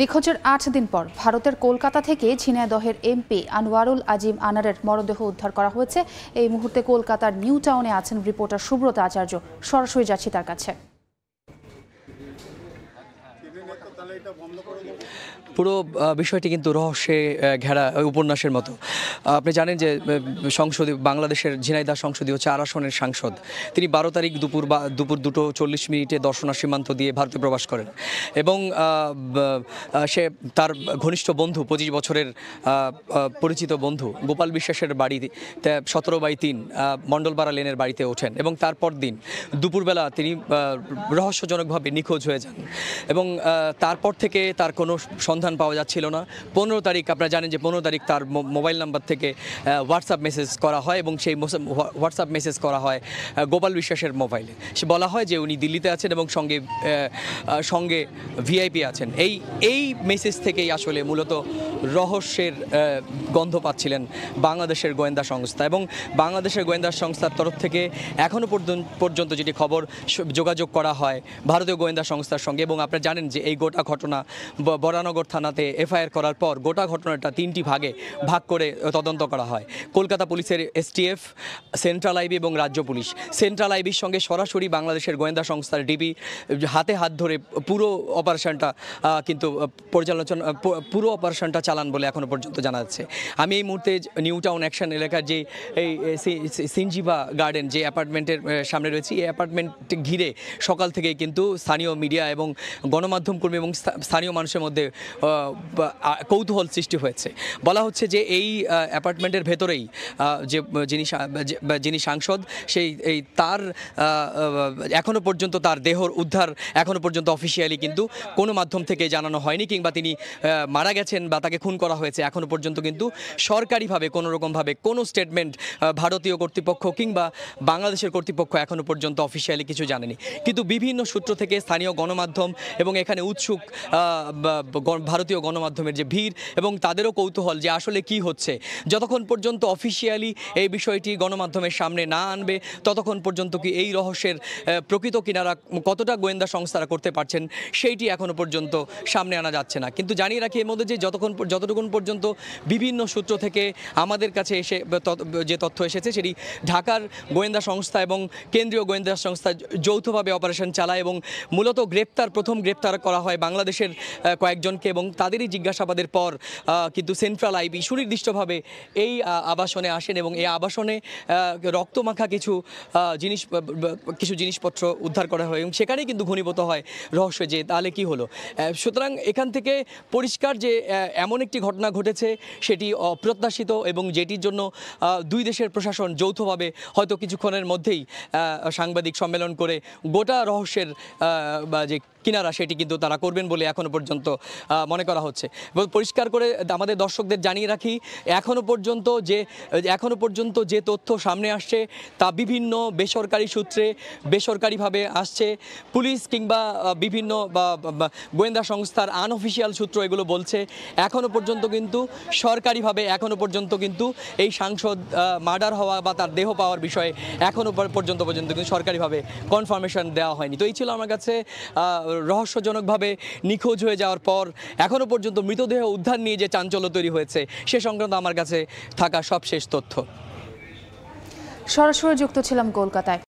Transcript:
নিখোঁজের আট দিন পর ভারতের কলকাতা থেকে ঝিনাইদহের এমপি আনোয়ারুল আজিম আনারের মরদেহ উদ্ধার করা হয়েছে এই মুহূর্তে কলকাতার নিউ টাউনে আছেন রিপোর্টার সুব্রত আচার্য সরাসরি যাচ্ছি তার কাছে পুরো বিষয়টি কিন্তু রহস্যে ঘেরা উপন্যাসের মতো আপনি জানেন যে সংসদ বাংলাদেশের ঝিনাইদা সংসদীয় চার আসনের সাংসদ তিনি বারো তারিখ দুপুর বা দুপুর দুটো চল্লিশ মিনিটে দর্শনা সীমান্ত দিয়ে ভারতে প্রবাস করেন এবং সে তার ঘনিষ্ঠ বন্ধু পঁচিশ বছরের পরিচিত বন্ধু গোপাল বিশ্বাসের বাড়িতে সতেরো বাই তিন মণ্ডলপাড়া লেনের বাড়িতে ওঠেন এবং তারপর দিন দুপুরবেলা তিনি রহস্যজনকভাবে নিখোঁজ হয়ে যান এবং তারপর তারপর থেকে তার কোনো সন্ধান পাওয়া যাচ্ছিল না পনেরো তারিখ আপনারা জানেন যে পনেরো তারিখ তার মোবাইল নাম্বার থেকে হোয়াটসঅ্যাপ মেসেজ করা হয় এবং সেই হোয়াটসঅ্যাপ মেসেজ করা হয় গোপাল বিশ্বাসের মোবাইলে সে বলা হয় যে উনি দিল্লিতে আছেন এবং সঙ্গে সঙ্গে ভিআইপি আছেন এই এই মেসেজ থেকেই আসলে মূলত রহস্যের গন্ধ পাচ্ছিলেন বাংলাদেশের গোয়েন্দা সংস্থা এবং বাংলাদেশের গোয়েন্দা সংস্থার তরফ থেকে এখনও পর্যন্ত যেটি খবর যোগাযোগ করা হয় ভারতীয় গোয়েন্দা সংস্থার সঙ্গে এবং আপনারা জানেন যে এই গোটা ঘটনা বরানগর থানাতে এফআইআর করার পর গোটা ঘটনাটা তিনটি ভাগে ভাগ করে তদন্ত করা হয় কলকাতা পুলিশের এসটিএফ সেন্ট্রাল আইবি এবং রাজ্য পুলিশ সেন্ট্রাল আইবির সঙ্গে সরাসরি বাংলাদেশের গোয়েন্দা সংস্থার ডিবি হাতে হাত ধরে পুরো অপারেশনটা কিন্তু পর্যালোচনা পুরো অপারেশনটা চালান বলে এখনও পর্যন্ত জানা যাচ্ছে আমি এই মুহূর্তে নিউ টাউন অ্যাকশন এলাকার যে এই সিনজিবা গার্ডেন যে অ্যাপার্টমেন্টের সামনে রয়েছে এই অ্যাপার্টমেন্ট ঘিরে সকাল থেকেই কিন্তু স্থানীয় মিডিয়া এবং গণমাধ্যম কর্মী এবং স্থানীয় মানুষের মধ্যে কৌতূহল সৃষ্টি হয়েছে বলা হচ্ছে যে এই অ্যাপার্টমেন্টের ভেতরেই যে যিনি যিনি সাংসদ সেই এই তার এখনও পর্যন্ত তার দেহর উদ্ধার এখনও পর্যন্ত অফিসিয়ালি কিন্তু কোনো মাধ্যম থেকে জানানো হয়নি কিংবা তিনি মারা গেছেন বা তাকে খুন করা হয়েছে এখনও পর্যন্ত কিন্তু সরকারিভাবে কোনোরকমভাবে কোনো স্টেটমেন্ট ভারতীয় কর্তৃপক্ষ কিংবা বাংলাদেশের কর্তৃপক্ষ এখনও পর্যন্ত অফিসিয়ালি কিছু জানেনি কিন্তু বিভিন্ন সূত্র থেকে স্থানীয় গণমাধ্যম এবং এখানে উৎসুক ভারতীয় গণমাধ্যমের যে ভিড় এবং তাদেরও কৌতূহল যে আসলে কি হচ্ছে যতক্ষণ পর্যন্ত অফিসিয়ালি এই বিষয়টি গণমাধ্যমের সামনে না আনবে ততক্ষণ পর্যন্ত কি এই রহস্যের প্রকৃত কিনারা কতটা গোয়েন্দা সংস্থারা করতে পারছেন সেইটি এখনও পর্যন্ত সামনে আনা যাচ্ছে না কিন্তু জানিয়ে রাখি এর মধ্যে যে যতক্ষণ যতটুকুন পর্যন্ত বিভিন্ন সূত্র থেকে আমাদের কাছে এসে যে তথ্য এসেছে সেটি ঢাকার গোয়েন্দা সংস্থা এবং কেন্দ্রীয় গোয়েন্দা সংস্থা যৌথভাবে অপারেশন চালায় এবং মূলত গ্রেপ্তার প্রথম গ্রেপ্তার করা হয় বাংলা বাংলাদেশের কয়েকজনকে এবং তাদেরই জিজ্ঞাসাবাদের পর কিন্তু সেন্ট্রাল আইবি সুনির্দিষ্টভাবে এই আবাসনে আসেন এবং এই আবাসনে রক্তমাখা কিছু জিনিস কিছু জিনিসপত্র উদ্ধার করা হয় এবং সেখানেই কিন্তু ঘনীভূত হয় রহস্য যে তাহলে কি হলো সুতরাং এখান থেকে পরিষ্কার যে এমন একটি ঘটনা ঘটেছে সেটি অপ্রত্যাশিত এবং যেটির জন্য দুই দেশের প্রশাসন যৌথভাবে হয়তো কিছুক্ষণের মধ্যেই সাংবাদিক সম্মেলন করে গোটা রহস্যের যে কিনারা সেটি কিন্তু তারা করবেন বলে এখনও পর্যন্ত মনে করা হচ্ছে এবং পরিষ্কার করে আমাদের দর্শকদের জানিয়ে রাখি এখনও পর্যন্ত যে এখনও পর্যন্ত যে তথ্য সামনে আসছে তা বিভিন্ন বেসরকারি সূত্রে বেসরকারিভাবে আসছে পুলিশ কিংবা বিভিন্ন গোয়েন্দা সংস্থার আনঅফিসিয়াল সূত্র এগুলো বলছে এখনও পর্যন্ত কিন্তু সরকারিভাবে এখনও পর্যন্ত কিন্তু এই সাংসদ মার্ডার হওয়া বা তার দেহ পাওয়ার বিষয়ে এখনও পর্যন্ত পর্যন্ত কিন্তু সরকারিভাবে কনফার্মেশন দেওয়া হয়নি তো এই ছিল আমার কাছে রহস্যজনকভাবে নিখোঁজ হয়ে যাওয়ার পর এখনও পর্যন্ত মৃতদেহ উদ্ধার নিয়ে যে চাঞ্চল্য তৈরি হয়েছে সে সংক্রান্ত আমার কাছে থাকা সবশেষ তথ্য সরাসরি যুক্ত ছিলাম কলকাতায়